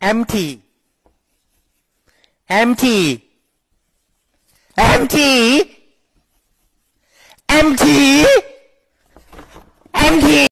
empty empty empty empty empty